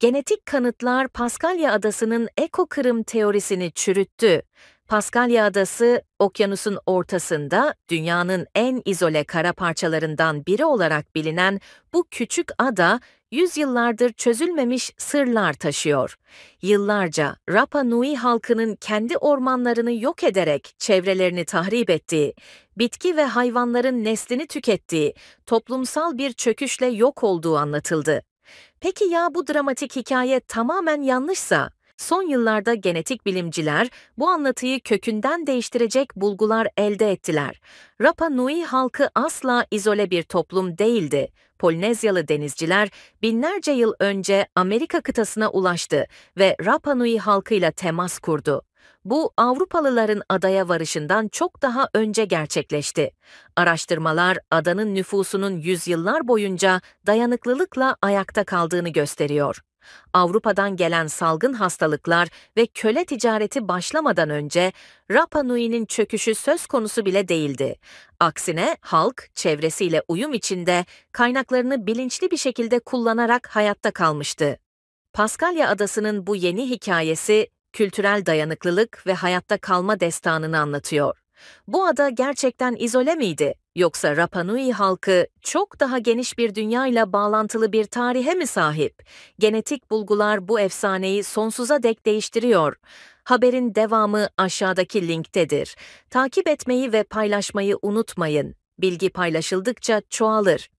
Genetik kanıtlar Paskalya Adası'nın ekokırım teorisini çürüttü. Paskalya Adası, okyanusun ortasında dünyanın en izole kara parçalarından biri olarak bilinen bu küçük ada, yüzyıllardır çözülmemiş sırlar taşıyor. Yıllarca Rapa Nui halkının kendi ormanlarını yok ederek çevrelerini tahrip ettiği, bitki ve hayvanların neslini tükettiği, toplumsal bir çöküşle yok olduğu anlatıldı. Peki ya bu dramatik hikaye tamamen yanlışsa? Son yıllarda genetik bilimciler bu anlatıyı kökünden değiştirecek bulgular elde ettiler. Rapa Nui halkı asla izole bir toplum değildi. Polinezyalı denizciler binlerce yıl önce Amerika kıtasına ulaştı ve Rapa Nui halkıyla temas kurdu. Bu Avrupalıların adaya varışından çok daha önce gerçekleşti. Araştırmalar adanın nüfusunun yüzyıllar boyunca dayanıklılıkla ayakta kaldığını gösteriyor. Avrupa'dan gelen salgın hastalıklar ve köle ticareti başlamadan önce Rapa Nui'nin çöküşü söz konusu bile değildi. Aksine halk çevresiyle uyum içinde kaynaklarını bilinçli bir şekilde kullanarak hayatta kalmıştı. Paskalya Adası'nın bu yeni hikayesi kültürel dayanıklılık ve hayatta kalma destanını anlatıyor. Bu ada gerçekten izole miydi? Yoksa Rapa Nui halkı çok daha geniş bir dünyayla bağlantılı bir tarihe mi sahip? Genetik bulgular bu efsaneyi sonsuza dek değiştiriyor. Haberin devamı aşağıdaki linktedir. Takip etmeyi ve paylaşmayı unutmayın. Bilgi paylaşıldıkça çoğalır.